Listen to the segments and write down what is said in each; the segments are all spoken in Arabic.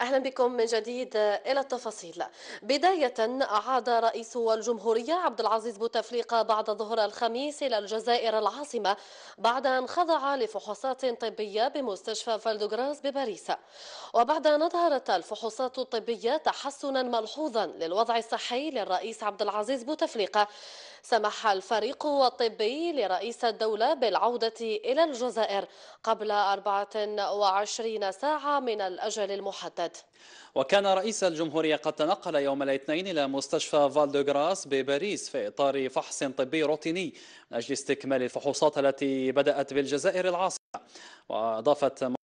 أهلا بكم من جديد إلى التفاصيل بداية عاد رئيس الجمهورية عبد العزيز بوتفليقة بعد ظهر الخميس إلى الجزائر العاصمة بعد أن خضع لفحوصات طبية بمستشفى فالدوغراس بباريس وبعد أن أظهرت الفحوصات الطبية تحسنا ملحوظا للوضع الصحي للرئيس عبد العزيز بوتفليقة سمح الفريق الطبي لرئيس الدولة بالعودة إلى الجزائر قبل 24 ساعة من الأجل المحدد وكان رئيس الجمهورية قد تنقل يوم الاثنين إلى مستشفى فالدوغراس بباريس في إطار فحص طبي روتيني من أجل استكمال الفحوصات التي بدأت بالجزائر العاصمة وأضافت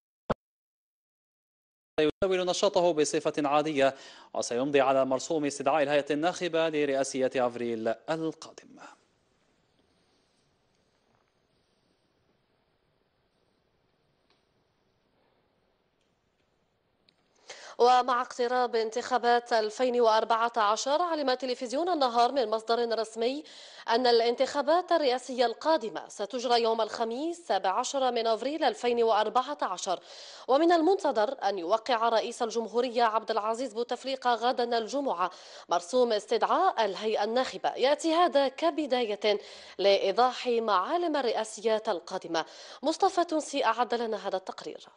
سيزاول نشاطه بصفة عادية وسيمضي على مرسوم استدعاء الهيئة الناخبة لرئاسية أفريل القادم ومع اقتراب انتخابات 2014 علم تلفزيون النهار من مصدر رسمي أن الانتخابات الرئاسية القادمة ستجرى يوم الخميس 17 من أفريل 2014 ومن المنتظر أن يوقع رئيس الجمهورية عبد العزيز بوتفليقة غدا الجمعة مرسوم استدعاء الهيئة الناخبة يأتي هذا كبداية لإيضاح معالم الرئاسيات القادمة مصطفى تونسي أعد لنا هذا التقرير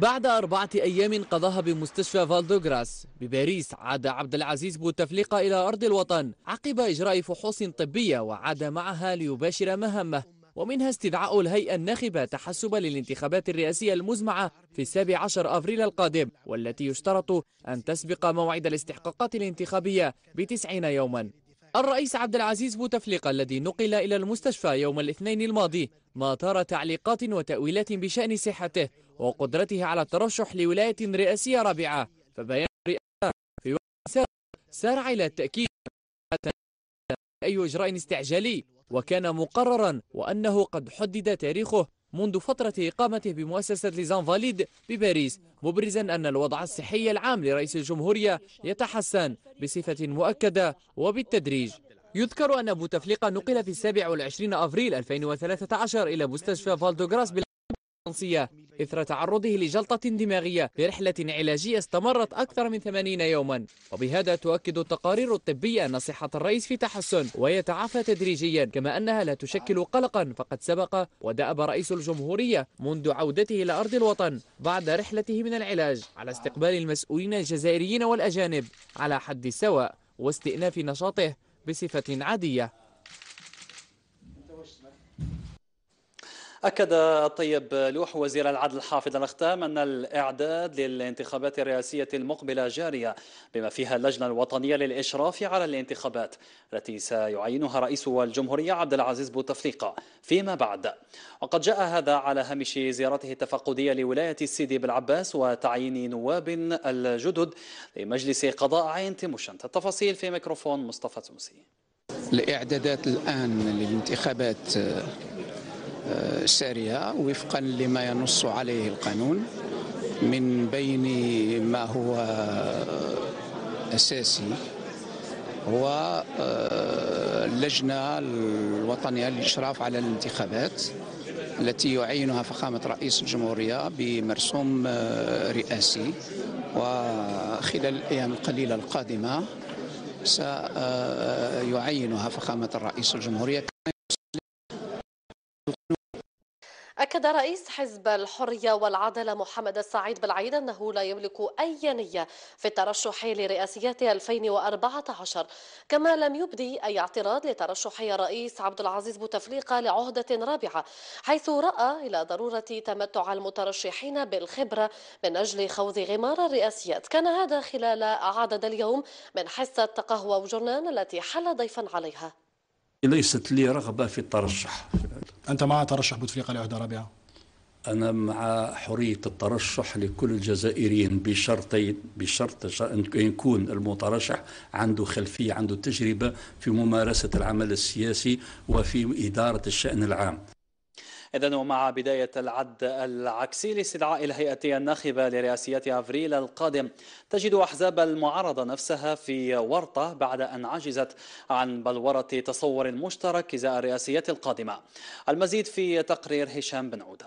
بعد أربعة أيام قضاها بمستشفى فالدوغراس بباريس عاد عبد العزيز بوتفليقة إلى أرض الوطن عقب إجراء فحوص طبية وعاد معها ليباشر مهمه ومنها استدعاء الهيئة الناخبة تحسبا للانتخابات الرئاسية المزمعة في السابع عشر أفريل القادم والتي يشترط أن تسبق موعد الاستحقاقات الانتخابية بتسعين يوما الرئيس عبد العزيز بوتفليقة الذي نقل إلى المستشفى يوم الاثنين الماضي ما ترى تعليقات وتأويلات بشأن صحته وقدرته على الترشح لولاية رئاسية رابعة فبيان رئاسة في وقت سارع إلى التأكيد أي إجراء استعجالي وكان مقررا وأنه قد حدد تاريخه منذ فترة إقامته بمؤسسة ليزانفاليد بباريس مبرزا أن الوضع الصحي العام لرئيس الجمهورية يتحسن بصفة مؤكدة وبالتدريج يذكر أن بوتفليقة نقل في 27 أفريل 2013 إلى مستشفى فالدوغراس بالفرنسية إثر تعرضه لجلطة دماغية برحلة علاجية استمرت أكثر من 80 يوما وبهذا تؤكد التقارير الطبية أن صحة الرئيس في تحسن ويتعافى تدريجيا كما أنها لا تشكل قلقا فقد سبق ودأب رئيس الجمهورية منذ عودته إلى أرض الوطن بعد رحلته من العلاج على استقبال المسؤولين الجزائريين والأجانب على حد سواء واستئناف نشاطه بصفة عادية أكد الطيب لوح وزير العدل حافظ الأختام أن الإعداد للانتخابات الرئاسية المقبلة جارية بما فيها اللجنة الوطنية للإشراف على الانتخابات التي سيعينها رئيس الجمهورية عبد العزيز بوتفليقة فيما بعد وقد جاء هذا على هامش زيارته التفقدية لولاية السيدي بالعباس وتعيين نواب الجدد لمجلس قضاء عين تيموشنت التفاصيل في ميكروفون مصطفى تونسي الإعدادات الآن للانتخابات سارية وفقا لما ينص عليه القانون من بين ما هو أساسي هو آه، اللجنة الوطنية للإشراف على الانتخابات التي يعينها فخامة رئيس الجمهورية بمرسوم آه، رئاسي وخلال الأيام القليلة القادمة سيعينها آه، فخامة الرئيس الجمهورية أكد رئيس حزب الحرية والعدالة محمد السعيد بالعيد أنه لا يملك أي نية في الترشح لرئاسية 2014 كما لم يبدي أي اعتراض لترشح الرئيس عبد العزيز بوتفليقة لعهدة رابعة حيث رأى إلى ضرورة تمتع المترشحين بالخبرة من أجل خوض غمار الرئاسيات كان هذا خلال عدد اليوم من حصة قهوة وجرنان التي حل ضيفا عليها ليست لي رغبة في الترشح أنت مع ترشح بوتفليقة لعهدة رابعة؟ أنا مع حرية الترشح لكل الجزائريين بشرطين بشرط أن يكون المترشح عنده خلفية عنده تجربة في ممارسة العمل السياسي وفي إدارة الشأن العام إذا ومع بداية العد العكسي لاستدعاء الهيئة الناخبة لرئاسية أفريل القادم تجد أحزاب المعارضة نفسها في ورطة بعد أن عجزت عن بلورة تصور مشترك إزاء الرئاسية القادمة المزيد في تقرير هشام بن عوده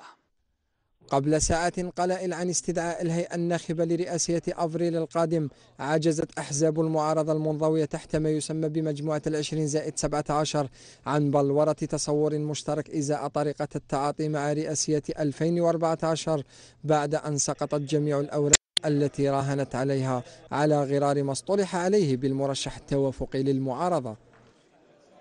قبل ساعات قلائل عن استدعاء الهيئة الناخبة لرئاسية أفريل القادم عجزت أحزاب المعارضة المنضوية تحت ما يسمى بمجموعة العشرين زائد سبعة عشر عن بلورة تصور مشترك إزاء طريقة التعاطي مع رئاسية 2014 بعد أن سقطت جميع الأوراق التي راهنت عليها على غرار ما اصطلح عليه بالمرشح التوافقي للمعارضة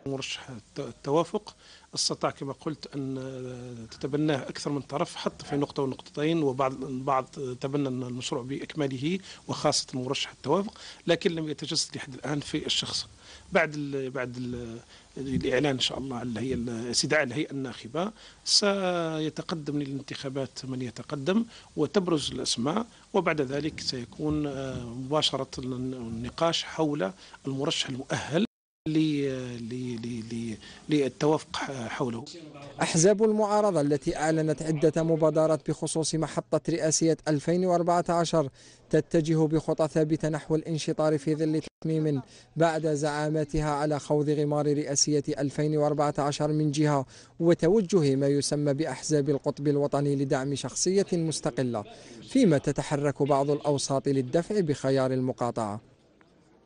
مرشح التوافق استطاع كما قلت أن آه، تتبناه أكثر من طرف حتى في نقطة ونقطتين وبعض البعض تبنى المشروع بأكمله وخاصة مرشح التوافق لكن لم يتجسد لحد الآن في الشخص بعد الـ بعد الـ الاعلان ان شاء الله على هي استدعاء الهيئه الناخبه سيتقدم للانتخابات من يتقدم وتبرز الاسماء وبعد ذلك سيكون آه، مباشره النقاش حول المرشح المؤهل للتوافق حوله أحزاب المعارضة التي أعلنت عدة مبادرات بخصوص محطة رئاسية 2014 تتجه بخطى ثابتة نحو الانشطار في ظل تقميم بعد زعاماتها على خوض غمار رئاسية 2014 من جهة وتوجه ما يسمى بأحزاب القطب الوطني لدعم شخصية مستقلة فيما تتحرك بعض الأوساط للدفع بخيار المقاطعة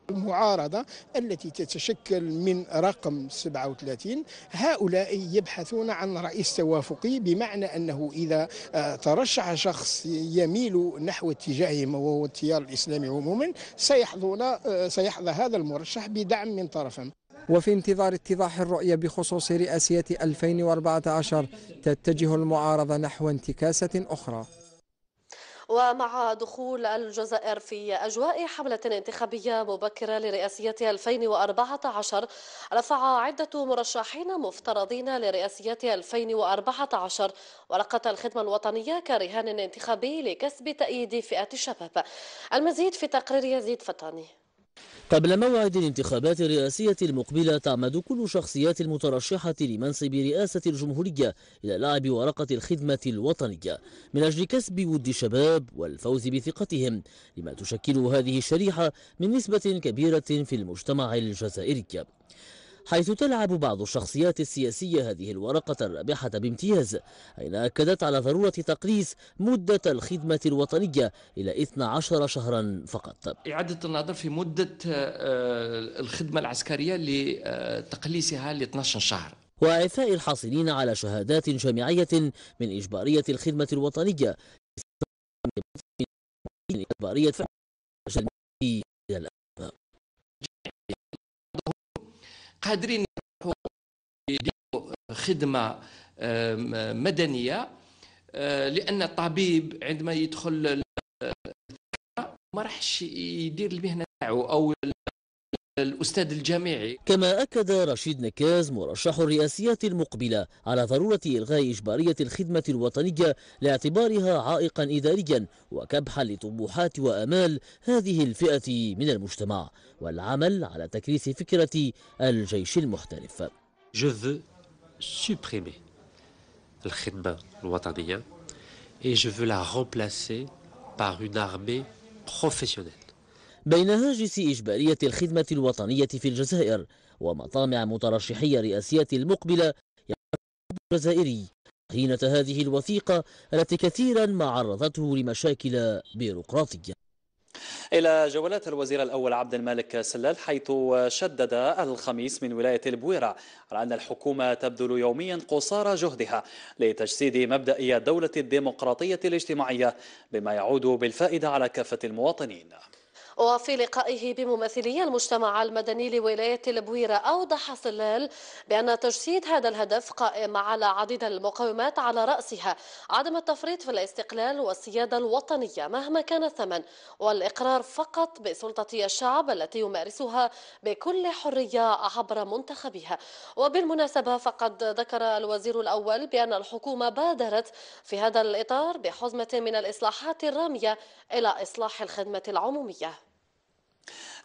المعارضة التي تتشكل من رقم 37 هؤلاء يبحثون عن رئيس توافقي بمعنى أنه إذا آه، ترشح شخص يميل نحو اتجاههم وهو التيار الإسلامي عموما سيحظون آه، سيحظى هذا المرشح بدعم من طرفهم وفي انتظار اتضاح الرؤية بخصوص رئاسية 2014 تتجه المعارضة نحو انتكاسة أخرى ومع دخول الجزائر في أجواء حملة انتخابية مبكرة لرئاسيتها 2014 رفع عدة مرشحين مفترضين لرئاسية 2014 ورقة الخدمة الوطنية كرهان انتخابي لكسب تأييد فئة الشباب المزيد في تقرير يزيد فتاني قبل موعد الانتخابات الرئاسية المقبلة تعمد كل شخصيات المترشحة لمنصب رئاسة الجمهورية إلى لعب ورقة الخدمة الوطنية من أجل كسب ود الشباب والفوز بثقتهم لما تشكل هذه الشريحة من نسبة كبيرة في المجتمع الجزائري حيث تلعب بعض الشخصيات السياسية هذه الورقة الرابحة بامتياز حين أكدت على ضرورة تقليص مدة الخدمة الوطنية إلى 12 شهرا فقط إعادة النظر في مدة آه، الخدمة العسكرية لتقليصها ل 12 شهر وإعفاء الحاصلين على شهادات جامعية من إجبارية الخدمة الوطنية إجبارية قادرين يديروا خدمه مدنيه آه، لان الطبيب عندما يدخل ما راحش يدير المهنه تاعو او الأستاذ الجامعي كما أكد رشيد نكاز مرشح الرئاسيات المقبلة على ضرورة إلغاء إجبارية الخدمة الوطنية لاعتبارها عائقا إداريا وكبحا لطموحات وأمال هذه الفئة من المجتمع والعمل على تكريس فكرة الجيش المحترف الخدمة الوطنية et je veux la remplacer par une armée professionnelle. بين هاجس إجبارية الخدمة الوطنية في الجزائر ومطامع مترشحي الرئاسيات المقبلة الجزائري هينة هذه الوثيقة التي كثيرا ما عرضته لمشاكل بيروقراطية إلى جولات الوزير الأول عبد الملك سلال حيث شدد الخميس من ولاية البويرة على أن الحكومة تبذل يوميا قصارى جهدها لتجسيد مبدأ الدولة الديمقراطية الاجتماعية بما يعود بالفائدة على كافة المواطنين وفي لقائه بممثلي المجتمع المدني لولاية البويرة أوضح صلال بأن تجسيد هذا الهدف قائم على عديد المقومات على رأسها عدم التفريط في الاستقلال والسيادة الوطنية مهما كان الثمن والإقرار فقط بسلطة الشعب التي يمارسها بكل حرية عبر منتخبها وبالمناسبة فقد ذكر الوزير الأول بأن الحكومة بادرت في هذا الإطار بحزمة من الإصلاحات الرامية إلى إصلاح الخدمة العمومية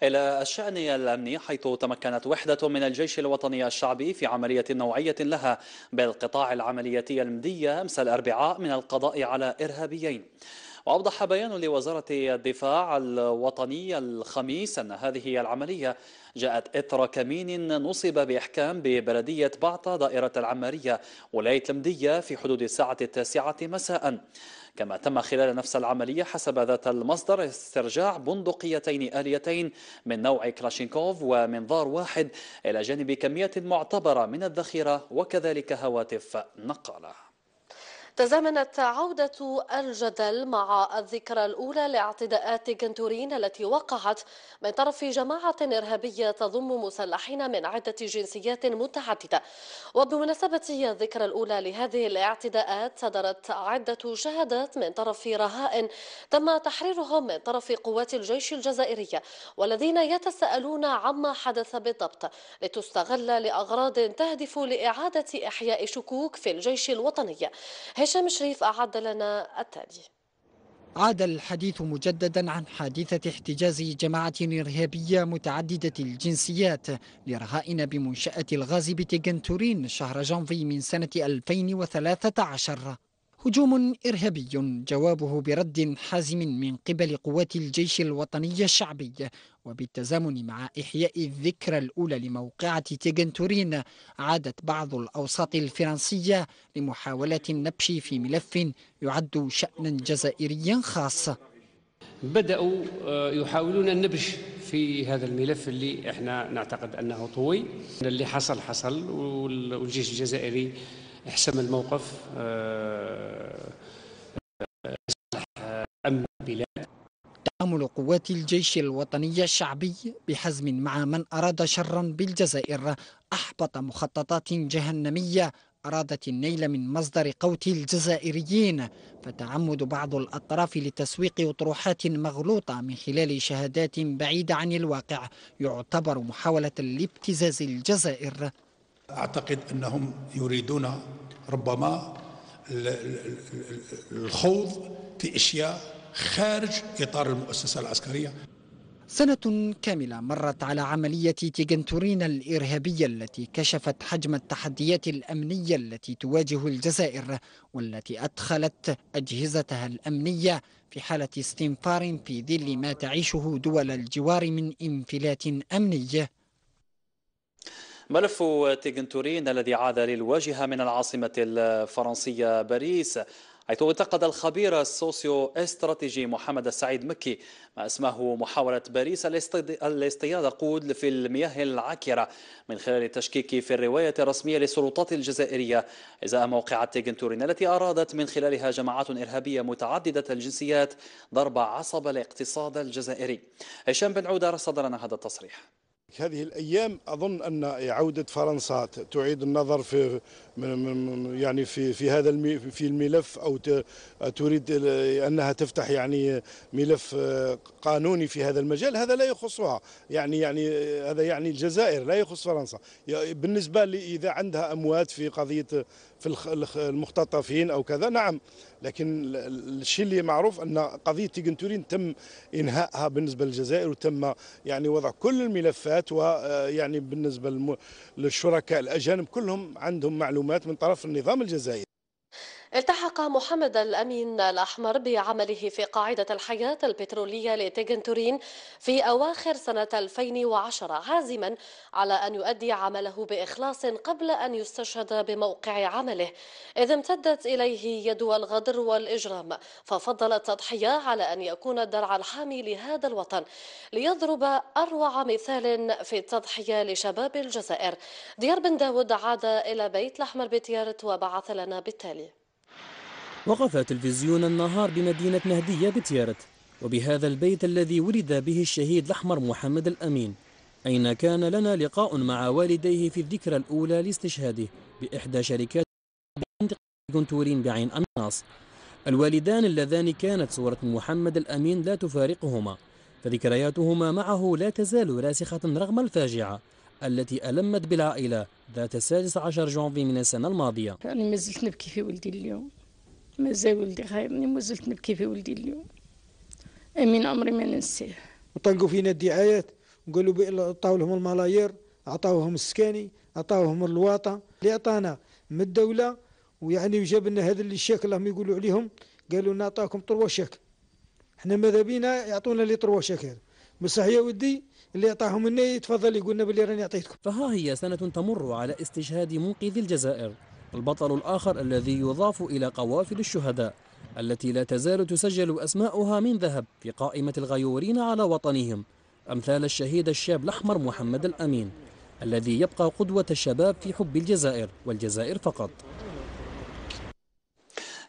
إلى الشأن الأمني حيث تمكنت وحدة من الجيش الوطني الشعبي في عملية نوعية لها بالقطاع العملياتي المدية أمس الأربعاء من القضاء على إرهابيين وأوضح بيان لوزارة الدفاع الوطني الخميس أن هذه العملية جاءت إثر كمين نصب بإحكام ببلدية بعطة دائرة العمارية ولاية لمدية في حدود الساعة التاسعة مساء كما تم خلال نفس العملية حسب ذات المصدر استرجاع بندقيتين آليتين من نوع كلاشينكوف ومنظار واحد إلى جانب كمية معتبرة من الذخيرة وكذلك هواتف نقاله تزامنت عودة الجدل مع الذكرى الأولى لاعتداءات جنتورين التي وقعت من طرف جماعة إرهابية تضم مسلحين من عدة جنسيات متعددة وبمناسبة الذكرى الأولى لهذه الاعتداءات صدرت عدة شهادات من طرف رهائن تم تحريرهم من طرف قوات الجيش الجزائرية والذين يتساءلون عما حدث بالضبط لتستغل لأغراض تهدف لإعادة إحياء شكوك في الجيش الوطني هشام شريف أعد لنا التالي عاد الحديث مجددا عن حادثة احتجاز جماعة إرهابية متعددة الجنسيات لرهائن بمنشأة الغاز بتجنتورين شهر جانفي من سنة 2013 هجوم إرهابي جوابه برد حازم من قبل قوات الجيش الوطني الشعبي وبالتزامن مع إحياء الذكرى الأولى لموقعة تيغنتورين عادت بعض الأوساط الفرنسية لمحاولة النبش في ملف يعد شأنا جزائريا خاص بدأوا آه، يحاولون النبش في هذا الملف اللي احنا نعتقد أنه طوي اللي حصل حصل والجيش الجزائري احسم الموقف آه، آه، أمن بلاد تعامل قوات الجيش الوطني الشعبي بحزم مع من أراد شرا بالجزائر أحبط مخططات جهنمية أرادت النيل من مصدر قوت الجزائريين فتعمد بعض الأطراف لتسويق أطروحات مغلوطة من خلال شهادات بعيدة عن الواقع يعتبر محاولة لابتزاز الجزائر أعتقد أنهم يريدون ربما الخوض في أشياء خارج إطار المؤسسة العسكرية سنة كاملة مرت على عملية تيجنتورين الإرهابية التي كشفت حجم التحديات الأمنية التي تواجه الجزائر والتي أدخلت أجهزتها الأمنية في حالة استنفار في ظل ما تعيشه دول الجوار من انفلات أمني ملف تيغنتورين الذي عاد للواجهة من العاصمة الفرنسية باريس حيث انتقد الخبير السوسيو استراتيجي محمد السعيد مكي ما اسمه محاولة باريس لاصطياد قود في المياه العكرة من خلال التشكيك في الرواية الرسمية للسلطات الجزائرية إزاء موقع تيغنتورين التي أرادت من خلالها جماعات إرهابية متعددة الجنسيات ضرب عصب الاقتصاد الجزائري هشام بن عودة رصد لنا هذا التصريح هذه الايام اظن ان عوده فرنسا تعيد النظر في يعني في في هذا في الملف او تريد انها تفتح يعني ملف آه، قانوني في هذا المجال هذا لا يخصها يعني يعني آه، هذا يعني الجزائر لا يخص فرنسا بالنسبه لي اذا عندها اموات في قضيه في المختطفين او كذا نعم لكن الشيء اللي معروف ان قضيه تيغنتورين تم انهائها بالنسبه للجزائر وتم يعني وضع كل الملفات ويعني آه، بالنسبه للشركاء الاجانب كلهم عندهم معلومات من طرف النظام الجزائري التحق محمد الأمين الأحمر بعمله في قاعدة الحياة البترولية لتيجنتورين في أواخر سنة 2010 عازما على أن يؤدي عمله بإخلاص قبل أن يستشهد بموقع عمله إذ امتدت إليه يد الغدر والإجرام ففضل التضحية على أن يكون الدرع الحامي لهذا الوطن ليضرب أروع مثال في التضحية لشباب الجزائر ديار بن داود عاد إلى بيت الأحمر بتيارت وبعث لنا بالتالي وقف تلفزيون النهار بمدينة مهدية بتيارت وبهذا البيت الذي ولد به الشهيد الأحمر محمد الأمين أين كان لنا لقاء مع والديه في الذكرى الأولى لاستشهاده بإحدى شركات كنتورين بعين أناص الوالدان اللذان كانت صورة محمد الأمين لا تفارقهما فذكرياتهما معه لا تزال راسخة رغم الفاجعة التي ألمت بالعائلة ذات السادس عشر جونفي من السنة الماضية أنا يعني ما زلت نبكي في ولدي اليوم مازال ولدي خايبني مازلت نبكي في ولدي اليوم امين عمري ما ننساه وطلقوا فينا الدعايات وقالوا عطاو لهم الملايير عطاوهم السكاني عطاوهم الواطه اللي عطانا من الدوله ويعني وجاب لنا هذا اللي اللي هم يقولوا عليهم قالوا لنا عطاكم طروا شاك احنا ماذا بينا يعطونا اللي طروا شاك هذا بصح يا ودي اللي عطاهم لنا يتفضل يقولنا باللي راني عطيتكم فها هي سنه تمر على استشهاد منقذ الجزائر البطل الآخر الذي يضاف إلى قوافل الشهداء التي لا تزال تسجل أسماؤها من ذهب في قائمة الغيورين على وطنهم أمثال الشهيد الشاب الأحمر محمد الأمين الذي يبقى قدوة الشباب في حب الجزائر والجزائر فقط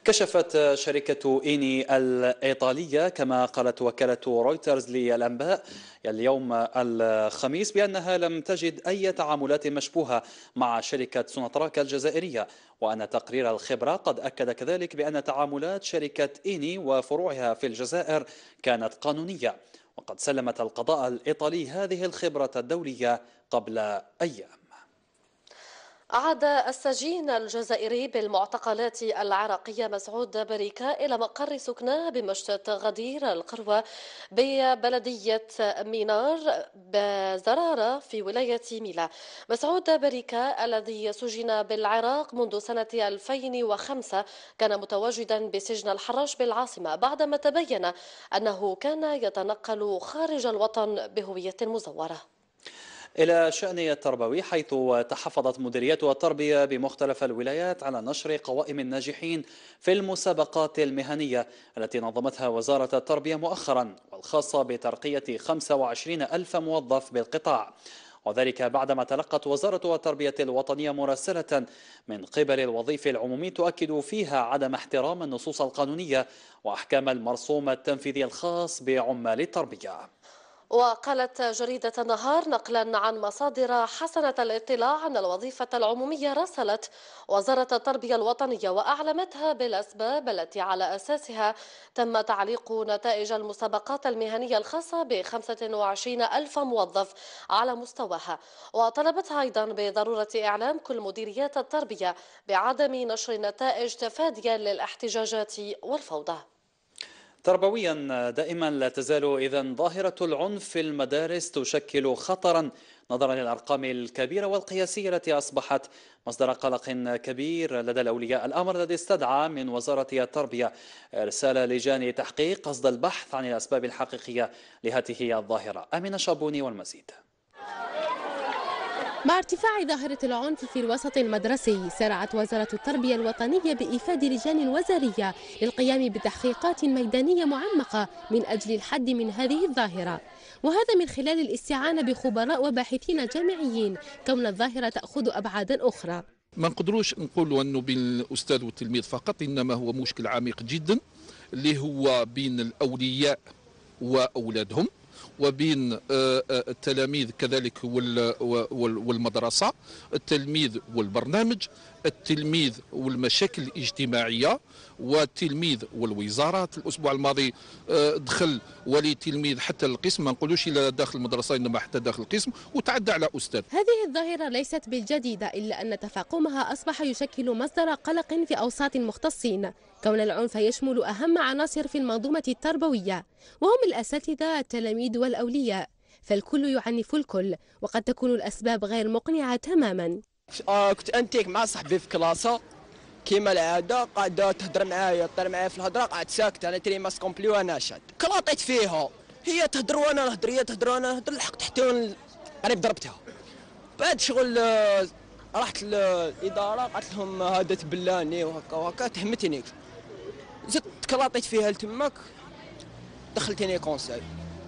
كشفت شركة إيني الإيطالية كما قالت وكالة رويترز للأنباء اليوم الخميس بأنها لم تجد أي تعاملات مشبوهة مع شركة سوناتراك الجزائرية وأن تقرير الخبرة قد أكد كذلك بأن تعاملات شركة إيني وفروعها في الجزائر كانت قانونية وقد سلمت القضاء الإيطالي هذه الخبرة الدولية قبل أيام عاد السجين الجزائري بالمعتقلات العراقية مسعود بريكا إلى مقر سكناه بمشتى غدير القروة ببلدية مينار بزرارة في ولاية ميلا مسعود بريكا الذي سجن بالعراق منذ سنة 2005 كان متواجدا بسجن الحراش بالعاصمة بعدما تبين أنه كان يتنقل خارج الوطن بهوية مزورة إلى شأن التربوي حيث تحفظت مديرية التربية بمختلف الولايات على نشر قوائم الناجحين في المسابقات المهنية التي نظمتها وزارة التربية مؤخرا والخاصة بترقية 25 ألف موظف بالقطاع وذلك بعدما تلقت وزارة التربية الوطنية مراسلة من قبل الوظيفة العمومي تؤكد فيها عدم احترام النصوص القانونية وأحكام المرسوم التنفيذي الخاص بعمال التربية وقالت جريدة النهار نقلا عن مصادر حسنة الاطلاع أن الوظيفة العمومية راسلت وزارة التربية الوطنية وأعلمتها بالأسباب التي على أساسها تم تعليق نتائج المسابقات المهنية الخاصة ب 25 ألف موظف على مستواها وطلبتها أيضا بضرورة إعلام كل مديريات التربية بعدم نشر نتائج تفاديا للاحتجاجات والفوضى تربويا دائما لا تزال اذا ظاهره العنف في المدارس تشكل خطرا نظرا للارقام الكبيره والقياسيه التي اصبحت مصدر قلق كبير لدى الاولياء الامر الذي استدعى من وزاره التربيه ارسال لجان تحقيق قصد البحث عن الاسباب الحقيقيه لهذه الظاهره امين شابوني والمزيد مع ارتفاع ظاهرة العنف في الوسط المدرسي سارعت وزارة التربية الوطنية بإيفاد لجان وزارية للقيام بتحقيقات ميدانية معمقة من أجل الحد من هذه الظاهرة وهذا من خلال الاستعانة بخبراء وباحثين جامعيين كون الظاهرة تأخذ أبعادا أخرى ما نقدروش نقولوا أنه بين الأستاذ والتلميذ فقط إنما هو مشكل عميق جدا اللي هو بين الأولياء وأولادهم وبين آه، آه، التلاميذ كذلك والمدرسه التلميذ والبرنامج التلميذ والمشاكل الاجتماعيه والتلميذ والوزارات الاسبوع الماضي آه، دخل ولي تلميذ حتى القسم ما نقولوش الى داخل المدرسه انما حتى داخل القسم وتعدى على استاذ هذه الظاهره ليست بالجديده الا ان تفاقمها اصبح يشكل مصدر قلق في اوساط المختصين كون العنف يشمل اهم عناصر في المنظومه التربويه وهم الاساتذه التلاميذ والاولياء فالكل يعنف الكل وقد تكون الأسباب غير مقنعة تماما آه كنت انتيك مع صاحبي في كلاسه كيما العاده قاعده تهضر معايا تطير معايا في الهضره قعدت ساكت انا تري ماس كومبلي وانا شاد كلاطيت فيها هي تهضر وانا نهضر هي تهضر وانا نهضر لحقت حتى قريب ضربتها بعد شغل آه، رحت للاداره قالت لهم هذا تبلاني وهكا وهكا تهمتني زدت كلاطيت فيها لتماك دخلتني كونسيل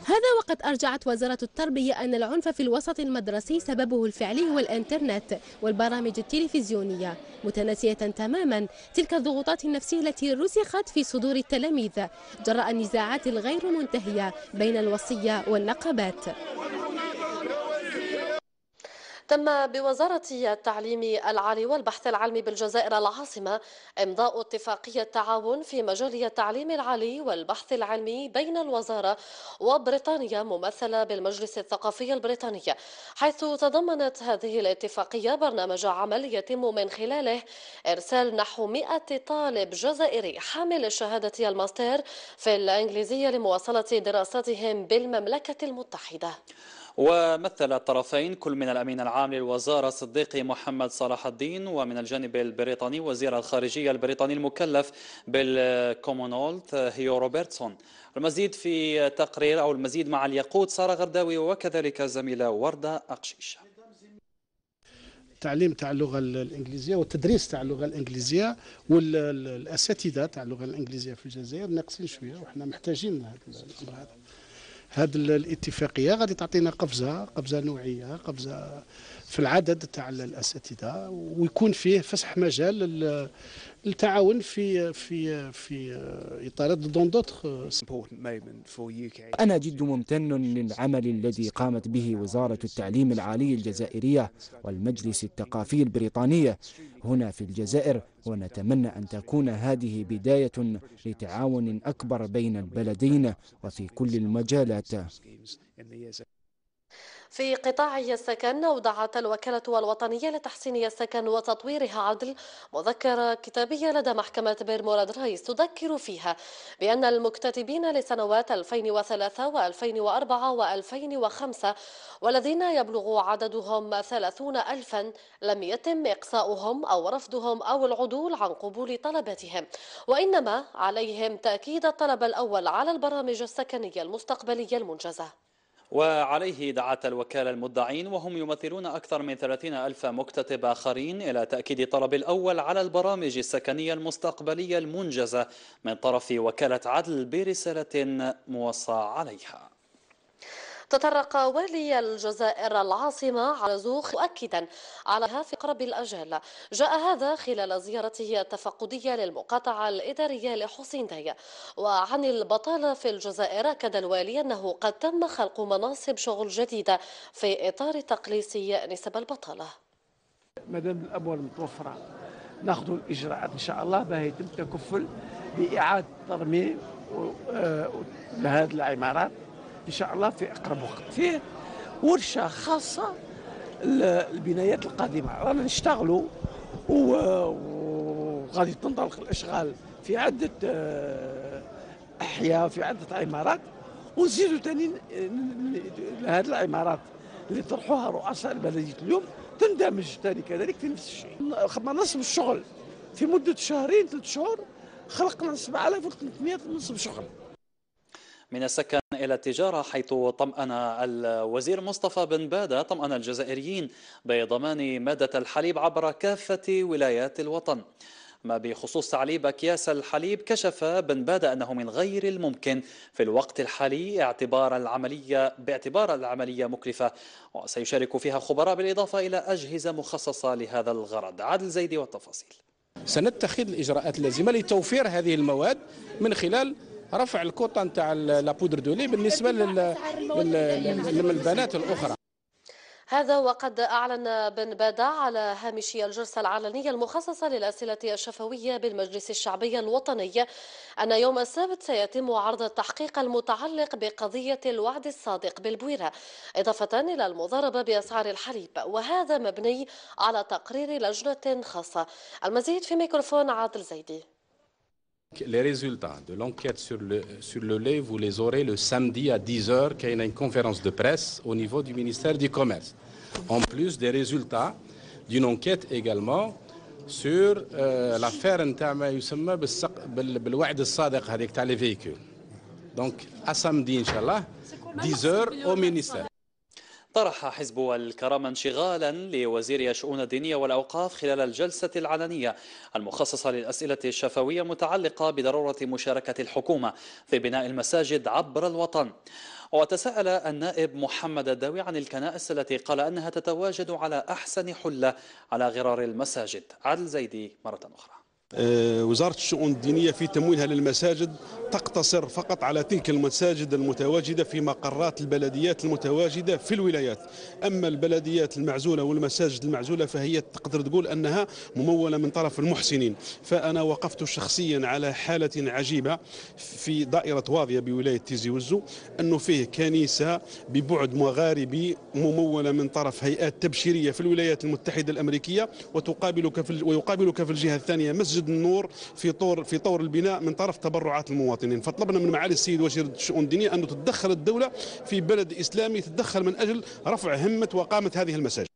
هذا وقد أرجعت وزارة التربية أن العنف في الوسط المدرسي سببه الفعلي هو الإنترنت والبرامج التلفزيونية متناسية تماما تلك الضغوطات النفسية التي رسخت في صدور التلاميذ جراء النزاعات الغير منتهية بين الوصية والنقابات تم بوزارة التعليم العالي والبحث العلمي بالجزائر العاصمة إمضاء اتفاقية تعاون في مجال التعليم العالي والبحث العلمي بين الوزارة وبريطانيا ممثلة بالمجلس الثقافي البريطاني حيث تضمنت هذه الاتفاقية برنامج عمل يتم من خلاله إرسال نحو 100 طالب جزائري حامل شهادة الماستر في الإنجليزية لمواصلة دراستهم بالمملكة المتحدة ومثل الطرفين كل من الأمين العام للوزارة صديقي محمد صلاح الدين ومن الجانب البريطاني وزير الخارجية البريطاني المكلف بالكومونولت هيو روبرتسون المزيد في تقرير أو المزيد مع اليقود سارة غرداوي وكذلك زميلة وردة أقشيشة التعليم تاع اللغه الانجليزيه والتدريس تاع اللغه الانجليزيه والاساتذه تاع اللغه الانجليزيه في الجزائر ناقصين شويه وحنا محتاجين هذا الامر هذا هذه الاتفاقيه غادي تعطينا قفزه قفزه نوعيه قفزه في العدد تاع الاساتذه ويكون فيه فسح مجال للتعاون في في في اطارات دون دوتر انا جد ممتن للعمل الذي قامت به وزاره التعليم العالي الجزائريه والمجلس الثقافي البريطاني هنا في الجزائر ونتمنى أن تكون هذه بداية لتعاون أكبر بين البلدين وفي كل المجالات في قطاع السكن أودعت الوكالة الوطنية لتحسين السكن وتطويرها عدل مذكرة كتابية لدى محكمة بير مراد تذكر فيها بأن المكتتبين لسنوات 2003 و2004 و2005 والذين يبلغ عددهم 30 ألفا لم يتم إقصاؤهم أو رفضهم أو العدول عن قبول طلباتهم وإنما عليهم تأكيد الطلب الأول على البرامج السكنية المستقبلية المنجزة وعليه دعت الوكالة المدعين وهم يمثلون أكثر من 30 ألف مكتتب آخرين إلى تأكيد طلب الأول على البرامج السكنية المستقبلية المنجزة من طرف وكالة عدل برسالة موصى عليها تطرق والي الجزائر العاصمة على زوخ مؤكدا عليها في قرب الأجل جاء هذا خلال زيارته التفقدية للمقاطعة الإدارية لحسين داية وعن البطالة في الجزائر أكد الوالي أنه قد تم خلق مناصب شغل جديدة في إطار تقليص نسب البطالة مدام الأموال متوفرة ناخذ الإجراءات إن شاء الله باه يتم تكفل بإعادة ترميم آه، لهذه العمارات ان شاء الله في اقرب وقت فيه ورشه خاصه البنايات القادمه رانا نشتغلوا وغادي تنطلق الاشغال في عده آه، احياء في عده عمارات ونزيدوا ثاني لهذه العمارات اللي طرحوها رؤساء البلديه اليوم تندمج ثاني كذلك في نفس الشيء نصب الشغل في مده شهرين ثلاث شهور خلقنا 7300 منصب شغل من السكن إلى التجارة حيث طمأن الوزير مصطفى بن بادة طمأن الجزائريين بضمان مادة الحليب عبر كافة ولايات الوطن ما بخصوص تعليب أكياس الحليب كشف بن بادة أنه من غير الممكن في الوقت الحالي اعتبار العملية باعتبار العملية مكلفة وسيشارك فيها خبراء بالإضافة إلى أجهزة مخصصة لهذا الغرض عادل زيدي والتفاصيل سنتخذ الإجراءات اللازمة لتوفير هذه المواد من خلال رفع الكوطه نتاع لابودر دولي بالنسبه لل... للبنات الاخرى هذا وقد أعلن بن بادا على هامش الجلسة العلنية المخصصة للأسئلة الشفوية بالمجلس الشعبي الوطني أن يوم السبت سيتم عرض التحقيق المتعلق بقضية الوعد الصادق بالبويرة إضافة إلى المضاربة بأسعار الحليب وهذا مبني على تقرير لجنة خاصة المزيد في ميكروفون عادل زيدي Les résultats de l'enquête sur le, sur le lait, vous les aurez le samedi à 10h, qu'il y a une conférence de presse au niveau du ministère du Commerce. En plus des résultats d'une enquête également sur l'affaire euh, l'affaire les véhicules. Donc, à samedi, Inch'Allah, 10h au ministère. طرح حزب الكرامة انشغالا لوزير الشؤون الدينية والأوقاف خلال الجلسة العلنية المخصصة للأسئلة الشفوية متعلقة بضرورة مشاركة الحكومة في بناء المساجد عبر الوطن وتساءل النائب محمد الداوي عن الكنائس التي قال أنها تتواجد على أحسن حلة على غرار المساجد عادل زيدي مرة أخرى آه، وزارة الشؤون الدينية في تمويلها للمساجد تقتصر فقط على تلك المساجد المتواجدة في مقرات البلديات المتواجدة في الولايات أما البلديات المعزولة والمساجد المعزولة فهي تقدر تقول أنها ممولة من طرف المحسنين فأنا وقفت شخصيا على حالة عجيبة في دائرة واضية بولاية تيزي وزو أنه فيه كنيسة ببعد مغاربي ممولة من طرف هيئات تبشيرية في الولايات المتحدة الأمريكية وتقابلك في ويقابلك في الجهة الثانية مسجد وجود النور في طور في طور البناء من طرف تبرعات المواطنين فطلبنا من معالي السيد وزير الشؤون الدينيه ان تتدخل الدوله في بلد اسلامي تتدخل من اجل رفع همه وقامه هذه المساجد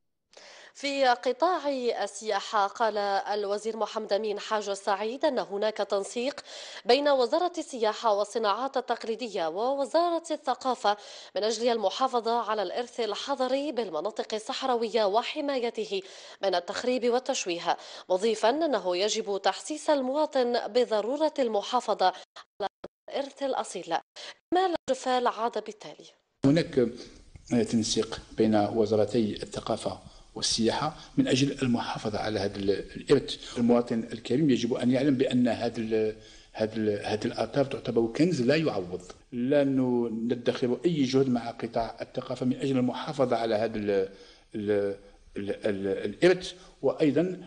في قطاع السياحة قال الوزير محمد أمين حاج سعيد أن هناك تنسيق بين وزارة السياحة والصناعات التقليدية ووزارة الثقافة من أجل المحافظة على الإرث الحضري بالمناطق الصحراوية وحمايته من التخريب والتشويه مضيفا أنه يجب تحسيس المواطن بضرورة المحافظة على الإرث الأصيل ما الجفال عاد بالتالي هناك تنسيق بين وزارتي الثقافة والسياحة من أجل المحافظة على هذا الإرث المواطن الكريم يجب أن يعلم بأن هذا هذه هذه الاثار تعتبر كنز لا يعوض لا ندخر اي جهد مع قطاع الثقافه من اجل المحافظه على هذا الارث وايضا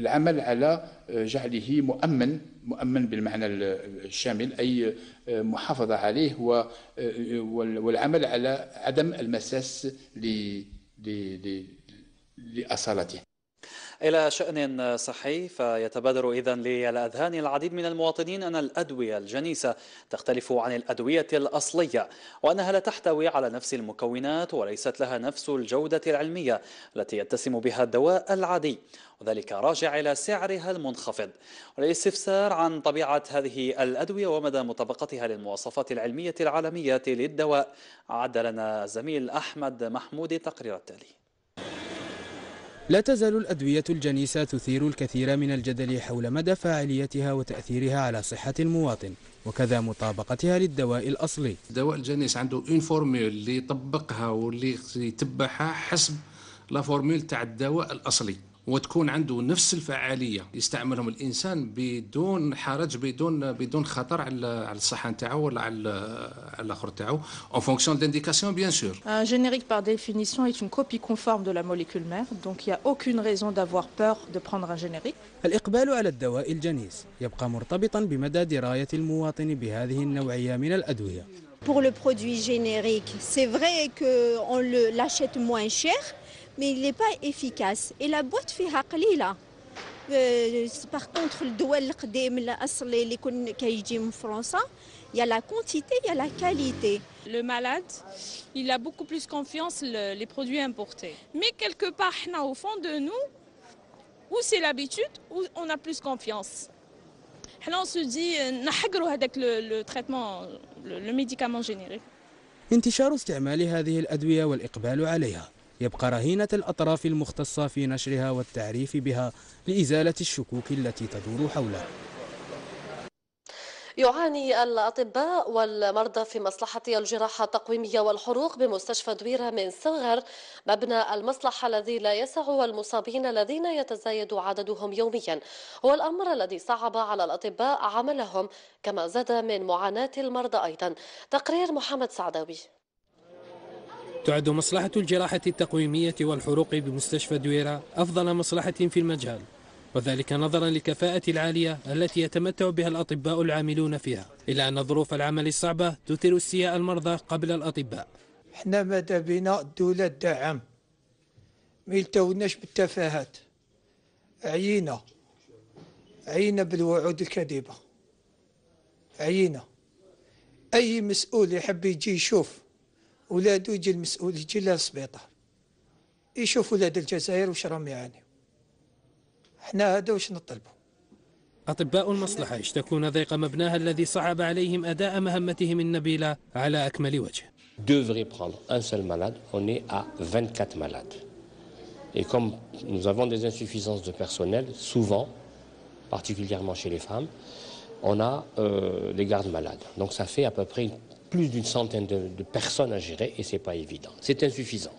العمل على جعله مؤمن مؤمن بالمعنى الشامل اي محافظه عليه والعمل على عدم المساس ل لأصالته إلى شأن صحي فيتبادر إذا للأذهان العديد من المواطنين أن الأدوية الجنيسة تختلف عن الأدوية الأصلية وأنها لا تحتوي على نفس المكونات وليست لها نفس الجودة العلمية التي يتسم بها الدواء العادي وذلك راجع إلى سعرها المنخفض والاستفسار عن طبيعة هذه الأدوية ومدى مطابقتها للمواصفات العلمية العالمية للدواء عد لنا الزميل أحمد محمود تقرير التالي لا تزال الأدوية الجنيسة تثير الكثير من الجدل حول مدى فاعليتها وتأثيرها على صحة المواطن وكذا مطابقتها للدواء الأصلي الدواء الجنيس عنده اون فورميل اللي يطبقها واللي يتبعها حسب لا فورميل تاع الدواء الأصلي وتكون عنده نفس الفعاليه يستعملهم الانسان بدون حرج بدون بدون خطر على الصحه نتاعو ولا على الاخر نتاعو اون فونكسيون دانديكاسيون بيان سور ان جينيريك بار ديفينيسيون ايت اون كوبي كونفورم دو لا موليكول مير دونك يا اوكون ريزون دافوار بور دو بروندر ان جينيريك الاقبال على الدواء الجنيس يبقى مرتبطا بمدى درايه المواطن بهذه النوعيه من الادويه Pour le produit générique, c'est vrai qu'on l'achète moins cher, mais il n'est pas efficace. Et la boîte fait euh, là. Par contre, le douel qui en France, hein, il y a la quantité, il y a la qualité. Le malade, il a beaucoup plus confiance le, les produits importés. Mais quelque part, au fond de nous, où c'est l'habitude, où on a plus confiance. on se dit, euh, avec le, le traitement, le, médicament générique. انتشار استعمال هذه الادويه والاقبال عليها يبقى رهينة الأطراف المختصة في نشرها والتعريف بها لإزالة الشكوك التي تدور حوله يعاني الأطباء والمرضى في مصلحة الجراحة التقويمية والحروق بمستشفى دويرة من صغر مبنى المصلحة الذي لا يسع المصابين الذين يتزايد عددهم يوميا هو الأمر الذي صعب على الأطباء عملهم كما زاد من معاناة المرضى أيضا تقرير محمد سعداوي تعد مصلحة الجراحة التقويمية والحروق بمستشفى دويرة أفضل مصلحة في المجال وذلك نظرا للكفاءة العالية التي يتمتع بها الأطباء العاملون فيها إلا أن ظروف العمل الصعبة تثير استياء المرضى قبل الأطباء احنا مدى بناء دولة دعم ميلتوناش بالتفاهات عينا عينا بالوعود الكاذبة عينا أي مسؤول يحب يجي يشوف ولاده يجي المسؤول يجي للسبيطار يشوف ولاد الجزائر وش راهم يعانيو حنا هذا واش نطلبوا أطباء المصلحة يشتكون ضيق مبناها الذي صعب عليهم أداء مهمتهم النبيلة على أكمل وجه. devrait prendre un seul malade, on est à 24 malades. Et comme nous avons des insuffisances de personnel, souvent, particulièrement chez les femmes, on a euh, des gardes malades. Donc ça fait à peu près une plus d'une centaine de, de, personnes à gérer et ce n'est pas évident. C'est insuffisant.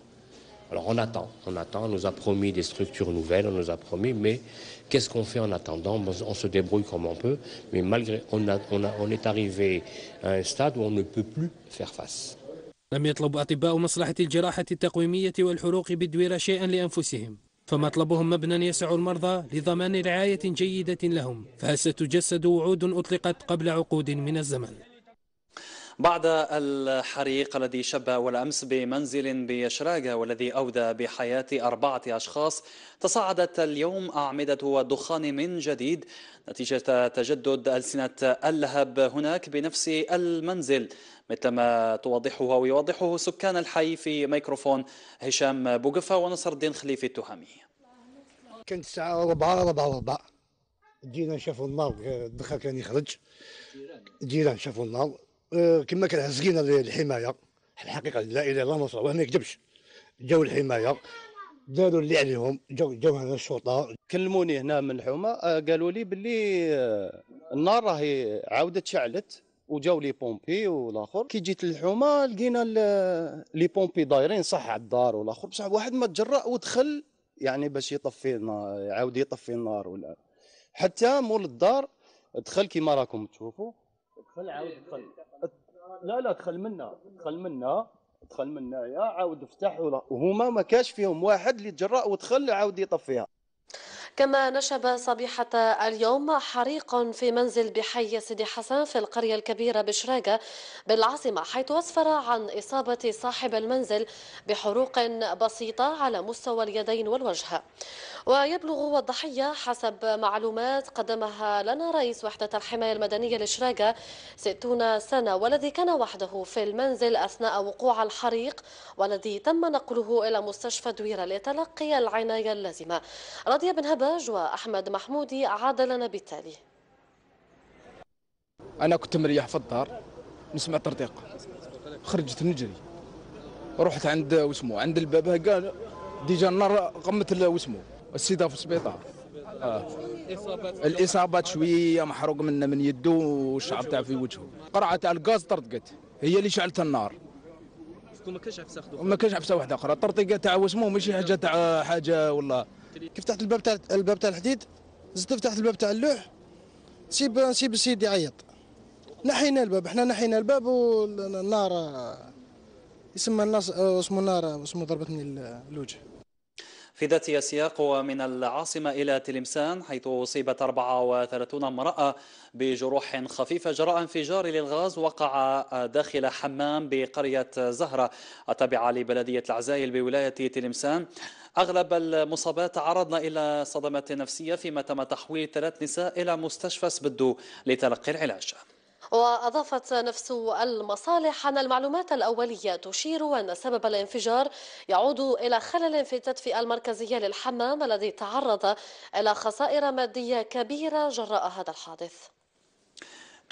Alors on attend, on attend, on nous a promis des structures nouvelles, on nous a promis, mais qu'est-ce qu'on fait en attendant On se débrouille comme on peut, mais malgré, on, a, on, a, on est arrivé à un stade où on ne peut plus faire face. لم يطلب أطباء مصلحة الجراحة التقويمية والحروق بالدويرة شيئا لأنفسهم فمطلبهم مبنى يسع المرضى لضمان رعاية جيدة لهم فهل ستجسد وعود أطلقت قبل عقود من الزمن بعد الحريق الذي شب أول أمس بمنزل بشراقة والذي أودى بحياة أربعة أشخاص تصاعدت اليوم أعمدة الدخان من جديد نتيجة تجدد ألسنة اللهب هناك بنفس المنزل مثلما توضحه ويوضحه سكان الحي في ميكروفون هشام بوقفة ونصر الدين خليفي التهامي كانت الساعة ربعة ربعة ربعة جينا شافوا النار الدخان كان يخرج جيران شافوا النار كما كنعزقين الحمايه الحقيقه لا اله الا الله ما الله ما يكذبش جاو الحمايه داروا اللي عليهم جاو جاو هنا الشرطه كلموني هنا من الحومه آه، قالوا لي باللي آه، النار راهي عاودت شعلت وجاو لي بومبي والاخر كي جيت للحومه لقينا لي بومبي دايرين صح على الدار والاخر بصح واحد ما تجرأ ودخل يعني باش يطفي النار يعاود يطفي النار ولا حتى مول الدار دخل كيما راكم تشوفوا دخل عاود دخل لا لا دخل منا دخل منا دخل منايا عاود فتح وهما ما كاش فيهم واحد اللي تجرأ ودخل عاود يطفيها كما نشب صبيحة اليوم حريق في منزل بحي سيدي حسن في القرية الكبيرة بشراقة بالعاصمة حيث أسفر عن إصابة صاحب المنزل بحروق بسيطة على مستوى اليدين والوجه ويبلغ الضحية حسب معلومات قدمها لنا رئيس وحدة الحماية المدنية لشراقة 60 سنة والذي كان وحده في المنزل أثناء وقوع الحريق والذي تم نقله إلى مستشفى دويرة لتلقي العناية اللازمة رضي بن هبة عباج وأحمد محمودي عاد لنا بالتالي أنا كنت مريح في الدار نسمع طرطيق خرجت نجري رحت عند وسمو عند الباب قال ديجا النار قمت وسمو السيده في السبيطار آه. الاصابات شويه محروق منا من يده والشعر تاع في وجهه قرعه تاع الغاز طرطقت هي اللي شعلت النار ما كانش عفسه كانش عفسه واحده اخرى الطرطقه تاع وسمو ماشي حاجه تاع حاجه والله كيف فتحت الباب تاع الباب تاع الحديد زدت فتحت الباب تاع اللوح سيب سيب السيد يعيط نحينا الباب احنا نحينا الباب والنار يسمى الناس اسمه نار اسمه ضربتني الوجه في ذات السياق ومن العاصمة إلى تلمسان حيث أصيبت 34 امرأة بجروح خفيفة جراء انفجار للغاز وقع داخل حمام بقرية زهرة التابعة لبلدية العزايل بولاية تلمسان أغلب المصابات تعرضن إلى صدمات نفسية فيما تم تحويل ثلاث نساء إلى مستشفى سبدو لتلقي العلاج وأضافت نفس المصالح أن المعلومات الأولية تشير أن سبب الانفجار يعود إلى خلل في التدفئة المركزية للحمام الذي تعرض إلى خسائر مادية كبيرة جراء هذا الحادث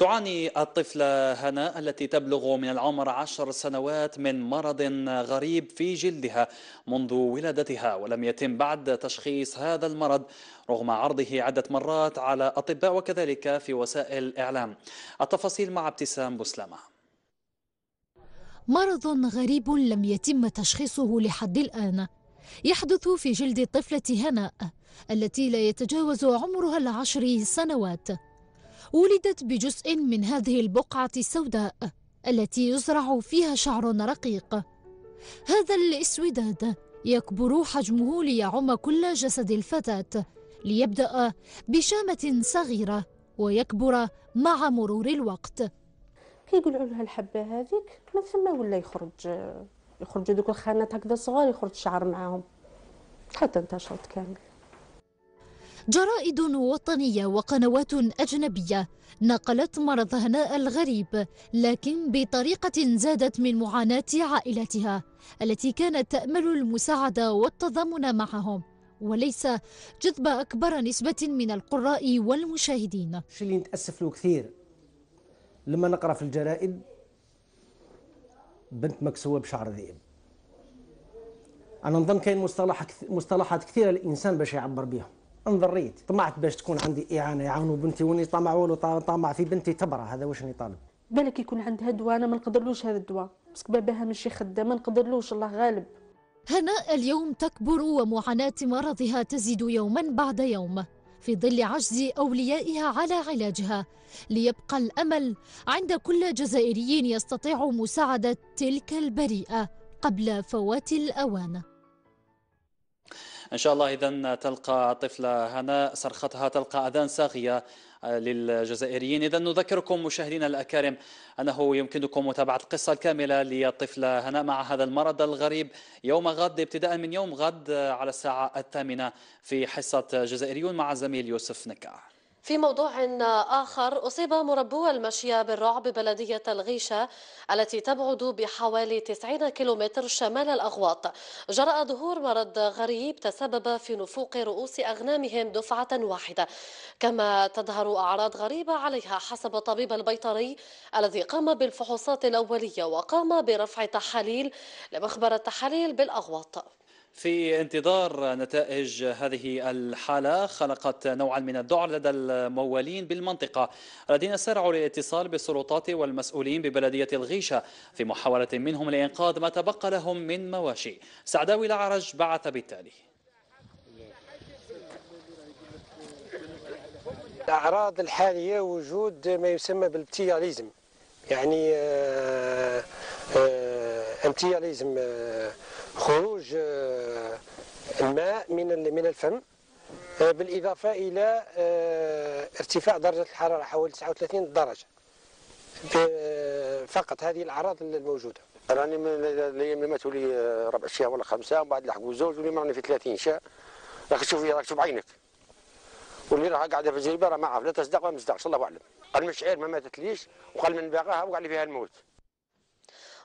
تعاني الطفلة هنا التي تبلغ من العمر عشر سنوات من مرض غريب في جلدها منذ ولادتها ولم يتم بعد تشخيص هذا المرض رغم عرضه عدة مرات على أطباء وكذلك في وسائل الإعلام التفاصيل مع ابتسام بسلامة مرض غريب لم يتم تشخيصه لحد الآن يحدث في جلد الطفلة هناء التي لا يتجاوز عمرها العشر سنوات ولدت بجزء من هذه البقعة السوداء التي يزرع فيها شعر رقيق هذا الاسوداد يكبر حجمه ليعم كل جسد الفتاة ليبدأ بشامة صغيرة ويكبر مع مرور الوقت كيقولوا لها الحبة هذيك ما ثم ولا يخرج يخرجوا دوك الخانات هكذا صغار يخرج الشعر معاهم حتى انتشرت كامل جرائد وطنية وقنوات أجنبية نقلت مرض هناء الغريب لكن بطريقة زادت من معاناة عائلتها التي كانت تأمل المساعدة والتضامن معهم وليس جذب أكبر نسبة من القراء والمشاهدين الشيء اللي نتأسف له كثير لما نقرأ في الجرائد بنت مكسوة بشعر ذئب أنا نظن كاين مصطلحات كثيرة الإنسان باش يعبر بها انضريت طمعت باش تكون عندي اعانه يعاونوا بنتي واني طمع والو طمع في بنتي تبرى هذا واش راني طالب بالك يكون عندها دواء انا ما نقدرلوش هذا الدواء بس باباها ماشي خدام ما نقدرلوش الله غالب هناء اليوم تكبر ومعاناة مرضها تزيد يوما بعد يوم في ظل عجز أوليائها على علاجها ليبقى الأمل عند كل جزائري يستطيع مساعدة تلك البريئة قبل فوات الأوان إن شاء الله إذا تلقى طفلة هناء صرختها تلقى أذان ساغية آه، للجزائريين إذا نذكركم مشاهدينا الأكارم أنه يمكنكم متابعة القصة الكاملة للطفلة هناء مع هذا المرض الغريب يوم غد ابتداء من يوم غد آه، على الساعة الثامنة في حصة جزائريون مع زميل يوسف نكاح في موضوع آخر أصيب مربو المشية بالرعب ببلدية الغيشة التي تبعد بحوالي 90 كيلومتر شمال الأغواط جرى ظهور مرض غريب تسبب في نفوق رؤوس أغنامهم دفعة واحدة كما تظهر أعراض غريبة عليها حسب الطبيب البيطري الذي قام بالفحوصات الأولية وقام برفع تحاليل لمخبر التحاليل بالأغواط في انتظار نتائج هذه الحالة خلقت نوعا من الذعر لدى الموالين بالمنطقة الذين سارعوا للاتصال بالسلطات والمسؤولين ببلدية الغيشة في محاولة منهم لإنقاذ ما تبقى لهم من مواشي سعداوي العرج بعث بالتالي الأعراض الحالية وجود ما يسمى بالابتياليزم يعني آه، آه، آه، امتياليزم خروج آه، الماء من من الفم آه، بالإضافة إلى آه، ارتفاع درجة الحرارة حوالي 39 درجة فقط هذه الأعراض الموجودة راني الايام اللي ماتوا لي ربع شهر ولا خمسه ومن بعد لحقوا زوج واللي راني في 30 شهر راك تشوف راك تشوف بعينك واللي راها قاعده في الجريبه راه ما عارف لا تصدق ولا ما تصدقش الله اعلم المشعير ما ماتت ليش وقال من باغاها وقع لي فيها الموت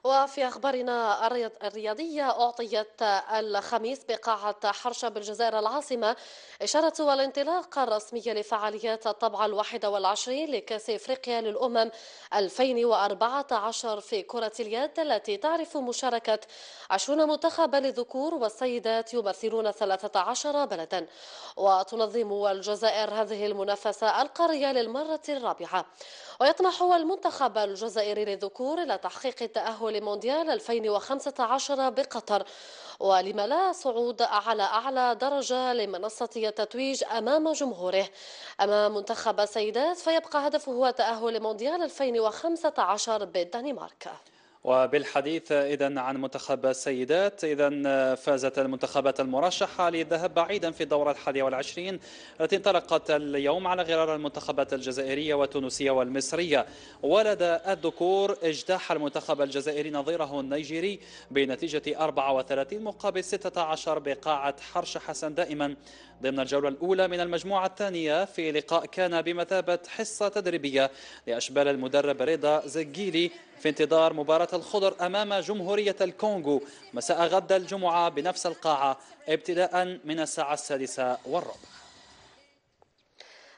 وفي أخبارنا الرياضية أعطيت الخميس بقاعة حرشة بالجزائر العاصمة إشارة والانطلاقة الرسمية لفعاليات الطبعة الواحدة والعشرين لكأس إفريقيا للأمم 2014 في كرة اليد التي تعرف مشاركة 20 منتخبا للذكور والسيدات يمثلون 13 بلدا وتنظم الجزائر هذه المنافسة القارية للمرة الرابعة ويطمح المنتخب الجزائري للذكور إلى تحقيق التأهل لمونديال 2015 بقطر ولما لا صعود على أعلى درجة لمنصة التتويج أمام جمهوره أما منتخب السيدات فيبقى هدفه هو تأهل لمونديال 2015 بالدنمارك وبالحديث إذا عن منتخب السيدات إذا فازت المنتخبات المرشحة للذهاب بعيدا في الدورة الحادية والعشرين التي انطلقت اليوم على غرار المنتخبات الجزائرية والتونسية والمصرية ولدى الذكور اجتاح المنتخب الجزائري نظيره النيجيري بنتيجة 34 مقابل 16 بقاعة حرش حسن دائما ضمن الجولة الأولى من المجموعة الثانية في لقاء كان بمثابة حصة تدريبية لأشبال المدرب رضا زجيلي في انتظار مباراة الخضر أمام جمهورية الكونغو مساء غد الجمعة بنفس القاعة ابتداء من الساعة السادسة والربع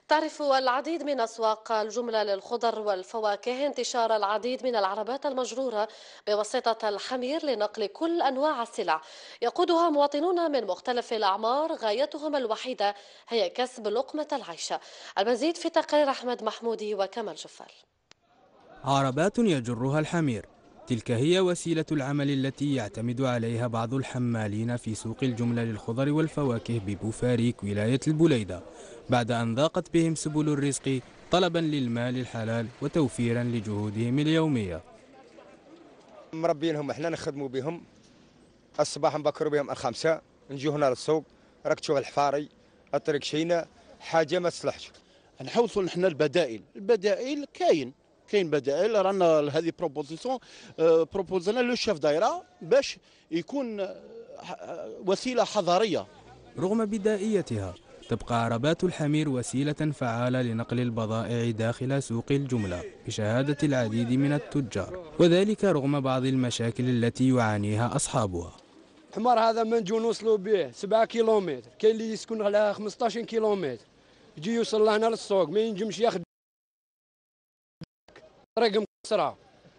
تعرف العديد من أسواق الجملة للخضر والفواكه انتشار العديد من العربات المجرورة بواسطة الحمير لنقل كل أنواع السلع يقودها مواطنون من مختلف الأعمار غايتهم الوحيدة هي كسب لقمة العيش المزيد في تقرير أحمد محمودي وكمال جفال عربات يجرها الحمير تلك هي وسيلة العمل التي يعتمد عليها بعض الحمالين في سوق الجملة للخضر والفواكه ببوفاريك ولاية البليدة بعد أن ضاقت بهم سبل الرزق طلبا للمال الحلال وتوفيرا لجهودهم اليومية مربينهم احنا نخدموا بهم الصباح نبكروا بهم الخمسة نجيو هنا للسوق راك تشوف الحفاري الطريق شينا حاجة ما تصلحش نحوصوا نحن البدائل البدائل كاين كاين بدائل رانا هذه بروبوزيسيون بروبوزنا آه، لو شيف دايره باش يكون آه، وسيله حضاريه رغم بدائيتها تبقى عربات الحمير وسيلة فعالة لنقل البضائع داخل سوق الجملة بشهادة العديد من التجار وذلك رغم بعض المشاكل التي يعانيها أصحابها حمار هذا من جو نوصلوا به 7 كيلومتر كاين اللي يسكن على 15 كيلومتر يجي يوصل لهنا للسوق ما ينجمش ياخذ رقم كسرة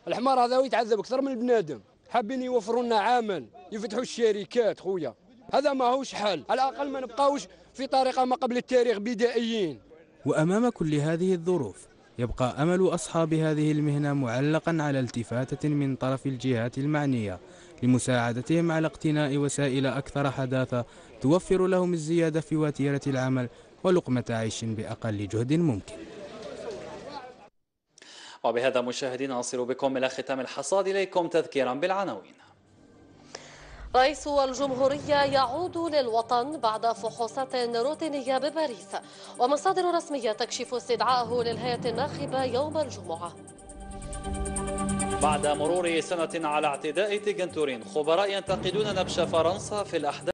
الحمار هذا يتعذب أكثر من البنادم حابين يوفروا لنا عمل يفتحوا الشركات خويا هذا ما هوش حل على الأقل ما نبقاوش في طريقة ما قبل التاريخ بدائيين وأمام كل هذه الظروف يبقى أمل أصحاب هذه المهنة معلقا على التفاتة من طرف الجهات المعنية لمساعدتهم على اقتناء وسائل أكثر حداثة توفر لهم الزيادة في وتيرة العمل ولقمة عيش بأقل جهد ممكن وبهذا مشاهدينا نصل بكم إلى ختام الحصاد إليكم تذكيرا بالعناوين رئيس الجمهورية يعود للوطن بعد فحوصات روتينية بباريس ومصادر رسمية تكشف استدعائه للهيئة الناخبة يوم الجمعة بعد مرور سنة على اعتداء تورين خبراء ينتقدون نبش فرنسا في الأحداث